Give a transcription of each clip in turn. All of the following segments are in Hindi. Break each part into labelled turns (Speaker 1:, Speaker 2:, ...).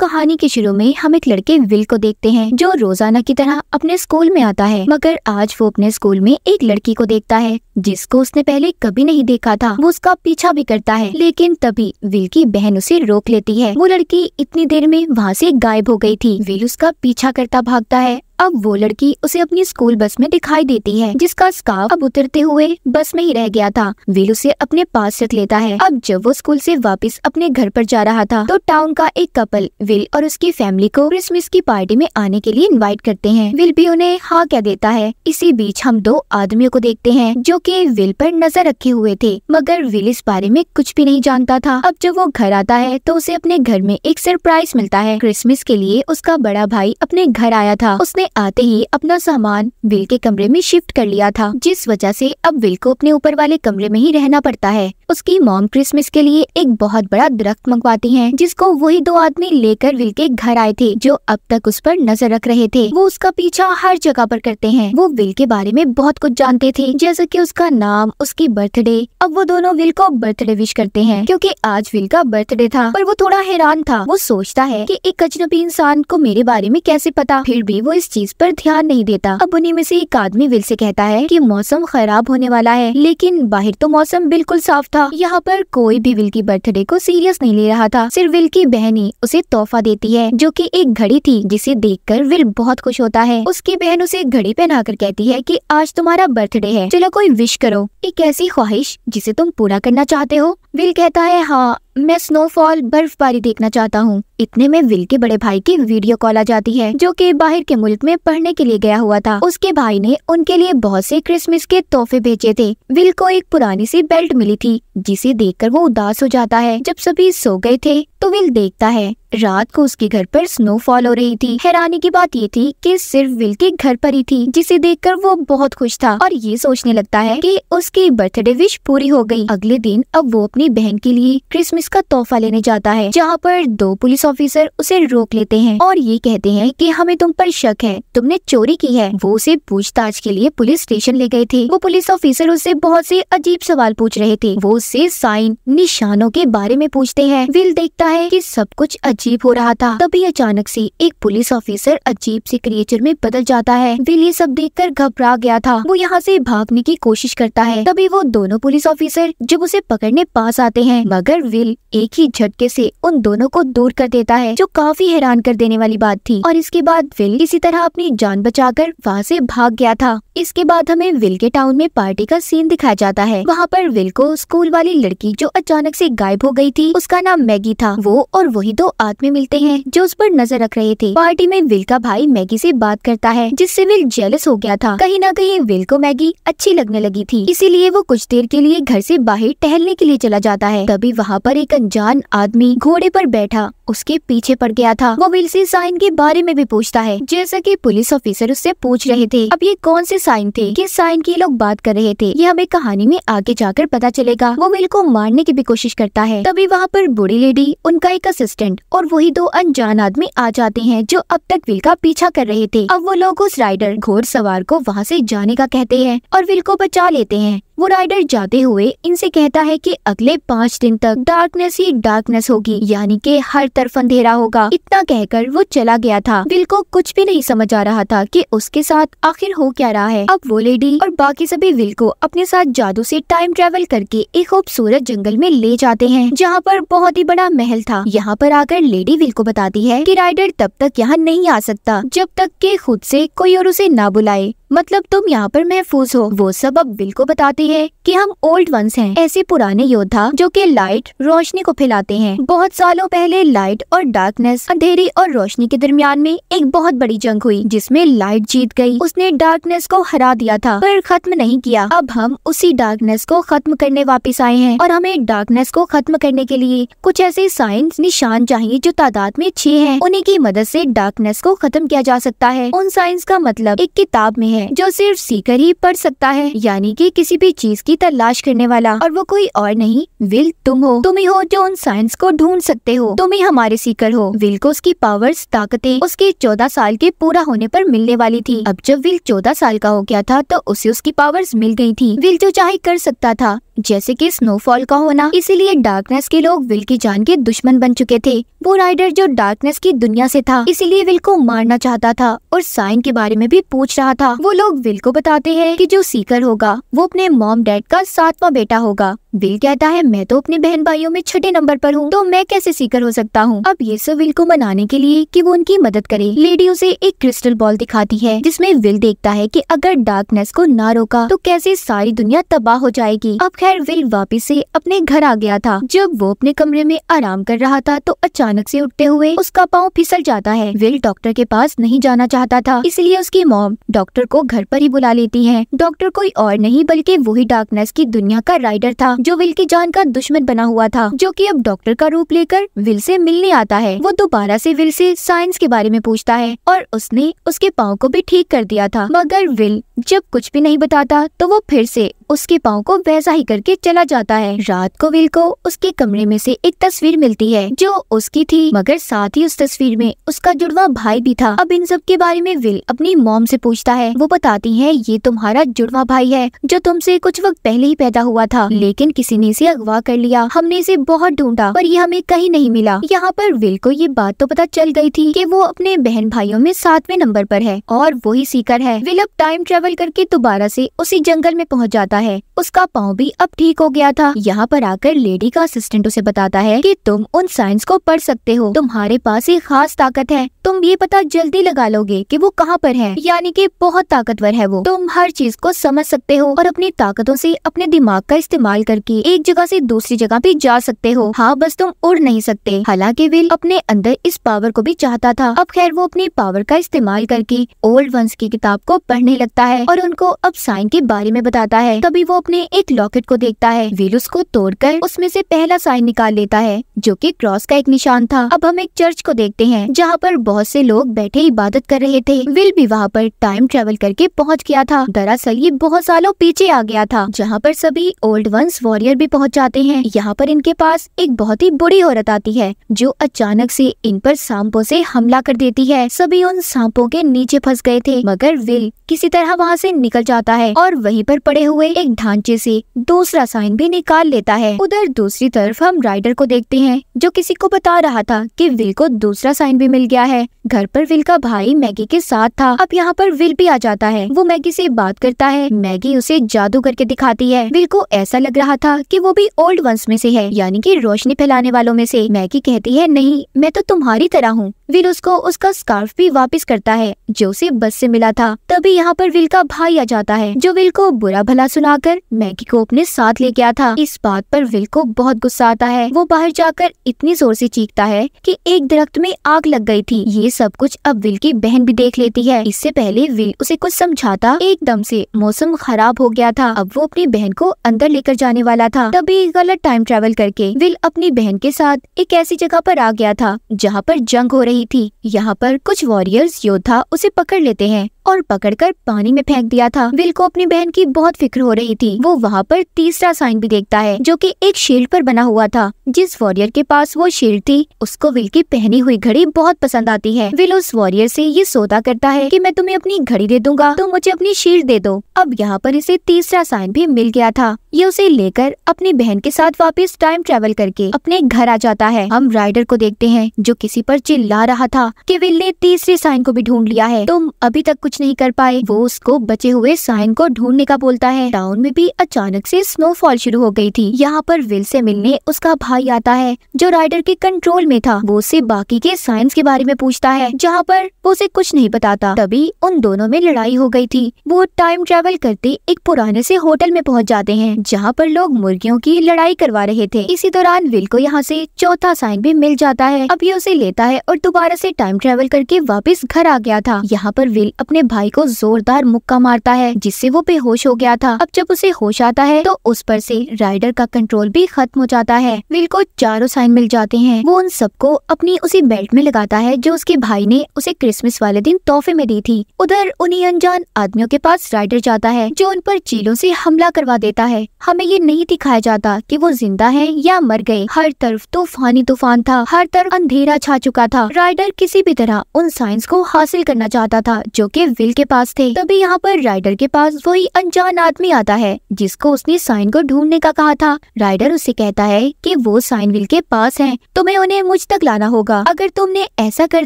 Speaker 1: कहानी के शुरू में हम एक लड़के विल को देखते हैं जो रोजाना की तरह अपने स्कूल में आता है मगर आज वो अपने स्कूल में एक लड़की को देखता है जिसको उसने पहले कभी नहीं देखा था वो उसका पीछा भी करता है लेकिन तभी विल की बहन उसे रोक लेती है वो लड़की इतनी देर में वहाँ से गायब हो गई थी विल उसका पीछा करता भागता है अब वो लड़की उसे अपनी स्कूल बस में दिखाई देती है जिसका स्काफ अब उतरते हुए बस में ही रह गया था वील उसे अपने पास रख लेता है अब जब वो स्कूल से वापस अपने घर पर जा रहा था तो टाउन का एक कपल विल और उसकी फैमिली को क्रिसमस की पार्टी में आने के लिए इनवाइट करते हैं विल भी उन्हें हाँ कह देता है इसी बीच हम दो आदमियों को देखते हैं जो की विल पर नजर रखे हुए थे मगर विल इस बारे में कुछ भी नहीं जानता था अब जब वो घर आता है तो उसे अपने घर में एक सरप्राइज मिलता है क्रिसमस के लिए उसका बड़ा भाई अपने घर आया था उसने में आते ही अपना सामान विल के कमरे में शिफ्ट कर लिया था जिस वजह से अब विल को अपने ऊपर वाले कमरे में ही रहना पड़ता है उसकी मॉम क्रिसमस के लिए एक बहुत बड़ा दरख्त मंगवाती है जिसको वही दो आदमी लेकर विल के घर आए थे जो अब तक उस पर नजर रख रहे थे वो उसका पीछा हर जगह पर करते हैं वो विल के बारे में बहुत कुछ जानते थे जैसे की उसका नाम उसकी बर्थडे अब वो दोनों विल को बर्थडे विश करते हैं क्योंकि आज विल का बर्थडे था पर वो थोड़ा हैरान था वो सोचता है कि एक अजनबी इंसान को मेरे बारे में कैसे पता फिर भी वो इस चीज पर ध्यान नहीं देता अब उन्हीं में से एक आदमी विल से कहता है कि मौसम खराब होने वाला है लेकिन बाहर तो मौसम बिल्कुल साफ था यहाँ पर कोई भी विल की बर्थडे को सीरियस नहीं ले रहा था सिर्फ विल की बहन ही उसे तोहफा देती है जो की एक घड़ी थी जिसे देख कर विल बहुत खुश होता है उसकी बहन उसे घड़ी पहना कर कहती है की आज तुम्हारा बर्थडे है चलो कोई विश करो एक ऐसी ख्वाहिश जिसे तुम पूरा करना चाहते हो विल कहता है हाँ मैं स्नोफॉल बर्फबारी देखना चाहता हूँ इतने में विल के बड़े भाई की वीडियो कॉल आ जाती है जो कि बाहर के मुल्क में पढ़ने के लिए गया हुआ था उसके भाई ने उनके लिए बहुत से क्रिसमस के तोहफे भेजे थे विल को एक पुरानी सी बेल्ट मिली थी जिसे देखकर वो उदास हो जाता है जब सभी सो गए थे तो विल देखता है रात को उसके घर पर स्नोफॉल हो रही थी हैरानी की बात ये थी कि सिर्फ विल के घर पर ही थी जिसे देखकर वो बहुत खुश था और ये सोचने लगता है कि उसकी बर्थडे विश पूरी हो गई अगले दिन अब वो अपनी बहन के लिए क्रिसमस का तोहफा लेने जाता है जहाँ पर दो पुलिस ऑफिसर उसे रोक लेते हैं और ये कहते हैं की हमें तुम पर शक है तुमने चोरी की है वो उसे पूछताछ के लिए पुलिस स्टेशन ले गए थे वो पुलिस ऑफिसर उससे बहुत से अजीब सवाल पूछ रहे थे वो उससे साइन निशानों के बारे में पूछते हैं विल देखता है है कि सब कुछ अजीब हो रहा था तभी अचानक से एक पुलिस ऑफिसर अजीब से क्रिएचर में बदल जाता है विल ये सब कर घबरा गया था वो यहाँ से भागने की कोशिश करता है तभी वो दोनों पुलिस ऑफिसर जब उसे पकड़ने पास आते हैं मगर विल एक ही झटके से उन दोनों को दूर कर देता है जो काफी हैरान कर देने वाली बात थी और इसके बाद विल इसी तरह अपनी जान बचाकर वहाँ से भाग गया था इसके बाद हमें विल के टाउन में पार्टी का सीन दिखाया जाता है वहाँ पर विल को स्कूल वाली लड़की जो अचानक से गायब हो गई थी उसका नाम मैगी था वो और वही दो आदमी मिलते हैं जो उस पर नजर रख रहे थे पार्टी में विल का भाई मैगी से बात करता है जिससे विल जेलस हो गया था कहीं ना कहीं विल को मैगी अच्छी लगने लगी थी इसीलिए वो कुछ देर के लिए घर से बाहर टहलने के लिए चला जाता है तभी वहाँ पर एक अनजान आदमी घोड़े पर बैठा उसके पीछे पड़ गया था वो ऐसी साइन के बारे में भी पूछता है जैसा कि पुलिस ऑफिसर उससे पूछ रहे थे अब ये कौन से साइन थे किस साइन की लोग बात कर रहे थे ये हमें कहानी में आगे जाकर पता चलेगा वो विल को मारने की भी कोशिश करता है तभी वहाँ पर बूढ़ी लेडी उनका एक असिस्टेंट और वही दो अनजान आदमी आ जाते हैं जो अब तक विल का पीछा कर रहे थे अब वो लोग उस राइडर घोड़ सवार को वहाँ ऐसी जाने का कहते हैं और विल को बचा लेते हैं वो राइडर जाते हुए इनसे कहता है कि अगले पाँच दिन तक डार्कनेस ही डार्कनेस होगी यानी कि हर तरफ अंधेरा होगा इतना कहकर वो चला गया था विल को कुछ भी नहीं समझ आ रहा था कि उसके साथ आखिर हो क्या रहा है अब वो लेडी और बाकी सभी विल को अपने साथ जादू से टाइम ट्रेवल करके एक खूबसूरत जंगल में ले जाते हैं जहाँ पर बहुत ही बड़ा महल था यहाँ पर आकर लेडी विल को बताती है की राइडर तब तक यहाँ नहीं आ सकता जब तक के खुद से कोई और उसे ना बुलाए मतलब तुम यहाँ पर महफूज हो वो सब अब बिल को बताती है कि हम ओल्ड वंस हैं ऐसे पुराने योद्धा जो कि लाइट रोशनी को फैलाते हैं बहुत सालों पहले लाइट और डार्कनेस अंधेरी और रोशनी के दरमियान में एक बहुत बड़ी जंग हुई जिसमे लाइट जीत गई उसने डार्कनेस को हरा दिया था पर खत्म नहीं किया अब हम उसी डार्कनेस को खत्म करने वापिस आए हैं और हमें डार्कनेस को खत्म करने के लिए कुछ ऐसे साइंस निशान चाहिए जो तादाद में छह हैं उन्हीं की मदद से डार्कनेस को खत्म किया जा सकता है उन साइंस का मतलब एक किताब में है है जो सिर्फ सीकर ही पढ़ सकता है यानी कि किसी भी चीज की तलाश करने वाला और वो कोई और नहीं विल तुम हो तुम ही हो जो उन साइंस को ढूंढ सकते हो तुम ही हमारे सीकर हो विल को उसकी पावर्स ताकतें उसके चौदह साल के पूरा होने पर मिलने वाली थी अब जब विल चौदह साल का हो गया था तो उसे उसकी पावर्स मिल गई थी विल जो चाहे कर सकता था जैसे कि स्नोफॉल का होना इसीलिए डार्कनेस के लोग विल की जान के दुश्मन बन चुके थे वो राइडर जो डार्कनेस की दुनिया से था इसीलिए विल को मारना चाहता था और साइन के बारे में भी पूछ रहा था वो लोग विल को बताते हैं कि जो सीकर होगा वो अपने मॉम डैड का सातवां बेटा होगा विल कहता है मैं तो अपने बहन भाइयों में छठे नंबर पर हूँ तो मैं कैसे सीकर हो सकता हूँ अब ये सब विल को मनाने के लिए कि वो उनकी मदद करे लेडी उसे एक क्रिस्टल बॉल दिखाती है जिसमें विल देखता है कि अगर डार्कनेस को ना रोका तो कैसे सारी दुनिया तबाह हो जाएगी अब खैर विल वापिस से अपने घर आ गया था जब वो अपने कमरे में आराम कर रहा था तो अचानक से उठते हुए उसका पाँव फिसल जाता है विल डॉक्टर के पास नहीं जाना चाहता था इसलिए उसकी मॉम डॉक्टर को घर पर ही बुला लेती है डॉक्टर कोई और नहीं बल्कि वही डार्कनेस की दुनिया का राइडर था जो विल की जान का दुश्मन बना हुआ था जो की अब डॉक्टर का रूप लेकर विल से मिलने आता है वो दोबारा से विल से साइंस के बारे में पूछता है और उसने उसके पाँव को भी ठीक कर दिया था मगर विल जब कुछ भी नहीं बताता तो वो फिर से उसके पाँव को वैसा ही करके चला जाता है रात को विल को उसके कमरे में से एक तस्वीर मिलती है जो उसकी थी मगर साथ ही उस तस्वीर में उसका जुड़वा भाई भी था अब इन सब के बारे में विल अपनी मोम से पूछता है वो बताती है ये तुम्हारा जुड़वा भाई है जो तुम कुछ वक्त पहले ही पैदा हुआ था लेकिन किसी ने इसे अगवा कर लिया हमने इसे बहुत ढूंढा पर ये हमें कहीं नहीं मिला यहाँ पर विल को ये बात तो पता चल गई थी कि वो अपने बहन भाइयों में सातवें नंबर पर है और वही सीकर है विल अब टाइम ट्रेवल करके दोबारा से उसी जंगल में पहुंच जाता जाता है उसका पाँव भी अब ठीक हो गया था यहाँ पर आकर लेडी का असिस्टेंट उसे बताता है कि तुम उन साइंस को पढ़ सकते हो तुम्हारे पास एक खास ताकत है तुम ये पता जल्दी लगा लोगे कि वो कहाँ पर है यानी कि बहुत ताकतवर है वो तुम हर चीज को समझ सकते हो और अपनी ताकतों से अपने दिमाग का इस्तेमाल करके एक जगह से दूसरी जगह भी जा सकते हो हाँ बस तुम उड़ नहीं सकते हालांकि विल अपने अंदर इस पावर को भी चाहता था अब खैर वो अपनी पावर का इस्तेमाल करके ओल्ड वंस की किताब को पढ़ने लगता है और उनको अब साइन के बारे में बताता है तभी वो अपने एक लॉकेट को देखता है विल उसको तोड़कर उसमें से पहला साइन निकाल लेता है जो कि क्रॉस का एक निशान था अब हम एक चर्च को देखते हैं जहाँ पर बहुत से लोग बैठे इबादत कर रहे थे विल भी वहाँ पर टाइम ट्रेवल करके पहुँच गया था दरअसल ये बहुत सालों पीछे आ गया था जहाँ पर सभी ओल्ड वंस वॉरियर भी पहुँच जाते हैं यहाँ पर इनके पास एक बहुत ही बुरी औरत आती है जो अचानक से इन पर सांपो से हमला कर देती है सभी उन सांपो के नीचे फंस गए थे मगर विल किसी तरह वहाँ से निकल जाता है और वहीं पर पड़े हुए एक ढांचे से दूसरा साइन भी निकाल लेता है उधर दूसरी तरफ हम राइडर को देखते हैं जो किसी को बता रहा था कि विल को दूसरा साइन भी मिल गया है घर पर विल का भाई मैगी के साथ था अब यहाँ पर विल भी आ जाता है वो मैगी से बात करता है मैगी उसे जादू करके दिखाती है विल को ऐसा लग रहा था कि वो भी ओल्ड वंश में से है यानी कि रोशनी फैलाने वालों में से मैगी कहती है नहीं मैं तो तुम्हारी तरह हूँ विल उसको उसका स्कार्फ भी वापस करता है जो उसे बस से मिला था तभी यहाँ पर विल का भाई आ जाता है जो विल को बुरा भला सुनाकर मैगी को अपने साथ ले गया था इस बात पर विल को बहुत गुस्सा आता है वो बाहर जाकर इतनी जोर से चीखता है कि एक दरख्त में आग लग गई थी ये सब कुछ अब विल की बहन भी देख लेती है इससे पहले विल उसे कुछ समझाता एकदम से मौसम खराब हो गया था अब वो अपनी बहन को अंदर लेकर जाने वाला था तभी गलत टाइम ट्रेवल करके विल अपनी बहन के साथ एक ऐसी जगह पर आ गया था जहाँ पर जंग हो रही थी यहाँ पर कुछ वॉरियर्स योद्धा उसे पकड़ लेते हैं और पकड़कर पानी में फेंक दिया था विल को अपनी बहन की बहुत फिक्र हो रही थी वो वहाँ पर तीसरा साइन भी देखता है जो कि एक शील्ड पर बना हुआ था जिस वॉरियर के पास वो शील्ड थी उसको विल की पहनी हुई घड़ी बहुत पसंद आती है विल उस वॉरियर से ये सौदा करता है कि मैं तुम्हें अपनी घड़ी दे दूंगा तो मुझे अपनी शील्ड दे दो अब यहाँ पर इसे तीसरा साइन भी मिल गया था ये उसे लेकर अपनी बहन के साथ वापिस टाइम ट्रेवल करके अपने घर आ जाता है हम राइडर को देखते हैं जो किसी पर चिल्ला रहा था की विल ने तीसरे साइन को भी ढूंढ लिया है तुम अभी तक कुछ कुछ नहीं कर पाए वो उसको बचे हुए साइन को ढूंढने का बोलता है टाउन में भी अचानक से स्नोफॉल शुरू हो गई थी यहाँ पर विल से मिलने उसका भाई आता है जो राइडर के कंट्रोल में था वो उसे बाकी के साइंस के बारे में पूछता है जहाँ पर वो उसे कुछ नहीं बताता तभी उन दोनों में लड़ाई हो गई थी वो टाइम ट्रेवल करते एक पुराने से होटल में पहुँच जाते हैं जहाँ पर लोग मुर्गियों की लड़ाई करवा रहे थे इसी दौरान विल को यहाँ से चौथा साइन भी मिल जाता है अभी उसे लेता है और दोबारा से टाइम ट्रेवल करके वापस घर आ गया था यहाँ पर विल अपने भाई को जोरदार मुक्का मारता है जिससे वो बेहोश हो गया था अब जब उसे होश आता है तो उस पर से राइडर का कंट्रोल भी खत्म हो जाता है विल को चारों साइन मिल जाते हैं वो उन सबको अपनी उसी बेल्ट में लगाता है जो उसके भाई ने उसे क्रिसमस वाले दिन तोहफे में दी थी उधर उन्हीं अनजान आदमियों के पास राइडर जाता है जो उन पर चीलों से हमला करवा देता है हमें ये नहीं दिखाया जाता कि वो जिंदा है या मर गए हर तरफ तूफानी तूफान था हर तरफ अंधेरा छा चुका था राइडर किसी भी तरह उन साइंस को हासिल करना चाहता था जो कि विल के पास थे तभी यहाँ पर राइडर के पास वही अनजान आदमी आता है जिसको उसने साइन को ढूंढने का कहा था राइडर उसे कहता है कि वो साइन विल के पास हैं तुम्हें तो उन्हें मुझ तक लाना होगा अगर तुमने ऐसा कर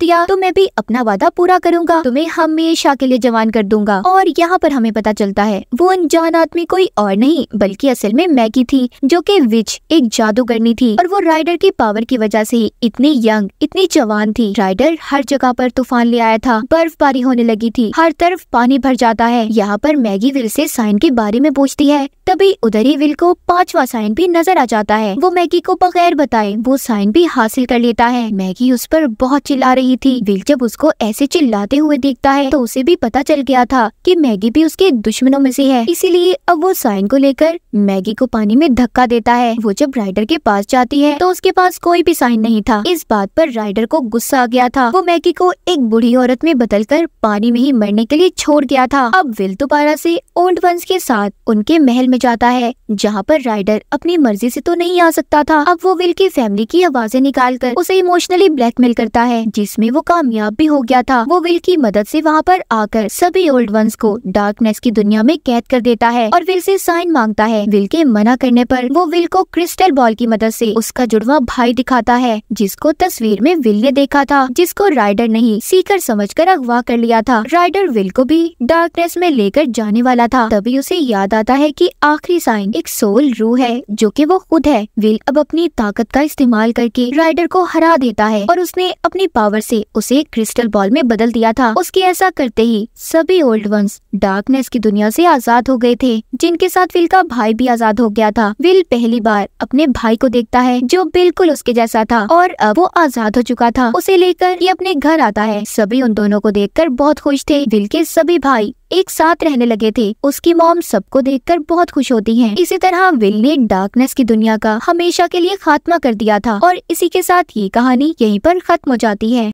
Speaker 1: दिया तो मैं भी अपना वादा पूरा करूँगा तुम्हें हमेशा के लिए जवान कर दूंगा और यहाँ पर हमें पता चलता है वो अनजान आदमी कोई और नहीं बल्कि असल में मैगी थी जो की विच एक जादूगरनी थी और वो राइडर की पावर की वजह से ही इतनी यंग इतनी जवान थी राइडर हर जगह पर तूफान ले आया था बर्फबारी होने लगी थी हर तरफ पानी भर जाता है यहाँ पर मैगी विल से साइन के बारे में पूछती है तभी उधर ही विल को पांचवा साइन भी नजर आ जाता है वो मैगी को बगैर बताए वो साइन भी हासिल कर लेता है मैगी उस पर बहुत चिल्ला रही थी विल जब उसको ऐसे चिल्लाते हुए देखता है तो उसे भी पता चल गया था कि मैगी भी उसके दुश्मनों में से है इसीलिए अब वो साइन को लेकर मैगी को पानी में धक्का देता है वो जब राइडर के पास जाती है तो उसके पास कोई भी साइन नहीं था इस बात पर राइडर को गुस्सा आ गया था वो मैगी को एक बुढ़ी औरत में बदलकर पानी में ही मरने के लिए छोड़ गया था अब विल दोबारा से ओल्ड वंस के साथ उनके महल में जाता है जहाँ पर राइडर अपनी मर्जी से तो नहीं आ सकता था अब वो विल की फैमिली की आवाजें निकाल कर उसे इमोशनली ब्लैकमेल करता है जिसमें वो कामयाब भी हो गया था वो विल की मदद ऐसी वहाँ पर आकर सभी ओल्ड वंस को डार्कनेस की दुनिया में कैद कर देता है और विल ऐसी साइन मांगता है विल के मना करने आरोप वो विल को क्रिस्टल बॉल की मदद ऐसी उसका जुड़वा भाई दिखाता है जिसको तस्वीर में विल ने देखा था जिसको राइडर नहीं सीकर समझकर अगवा कर लिया था स्पाइडर विल को भी डार्कनेस में लेकर जाने वाला था तभी उसे याद आता है कि आखिरी साइन एक सोल रू है जो कि वो खुद है विल अब अपनी ताकत का इस्तेमाल करके राइडर को हरा देता है और उसने अपनी पावर से उसे क्रिस्टल बॉल में बदल दिया था उसके ऐसा करते ही सभी ओल्ड वंस डार्कनेस की दुनिया से आजाद हो गए थे जिनके साथ विल का भाई भी आजाद हो गया था विल पहली बार अपने भाई को देखता है जो बिल्कुल उसके जैसा था और अब वो आजाद हो चुका था उसे लेकर ये अपने घर आता है सभी उन दोनों को देख बहुत खुश थे थे विल के सभी भाई एक साथ रहने लगे थे उसकी मॉम सबको देखकर बहुत खुश होती हैं। इसी तरह विल ने डार्कनेस की दुनिया का हमेशा के लिए खात्मा कर दिया था और इसी के साथ ये कहानी यहीं पर खत्म हो जाती है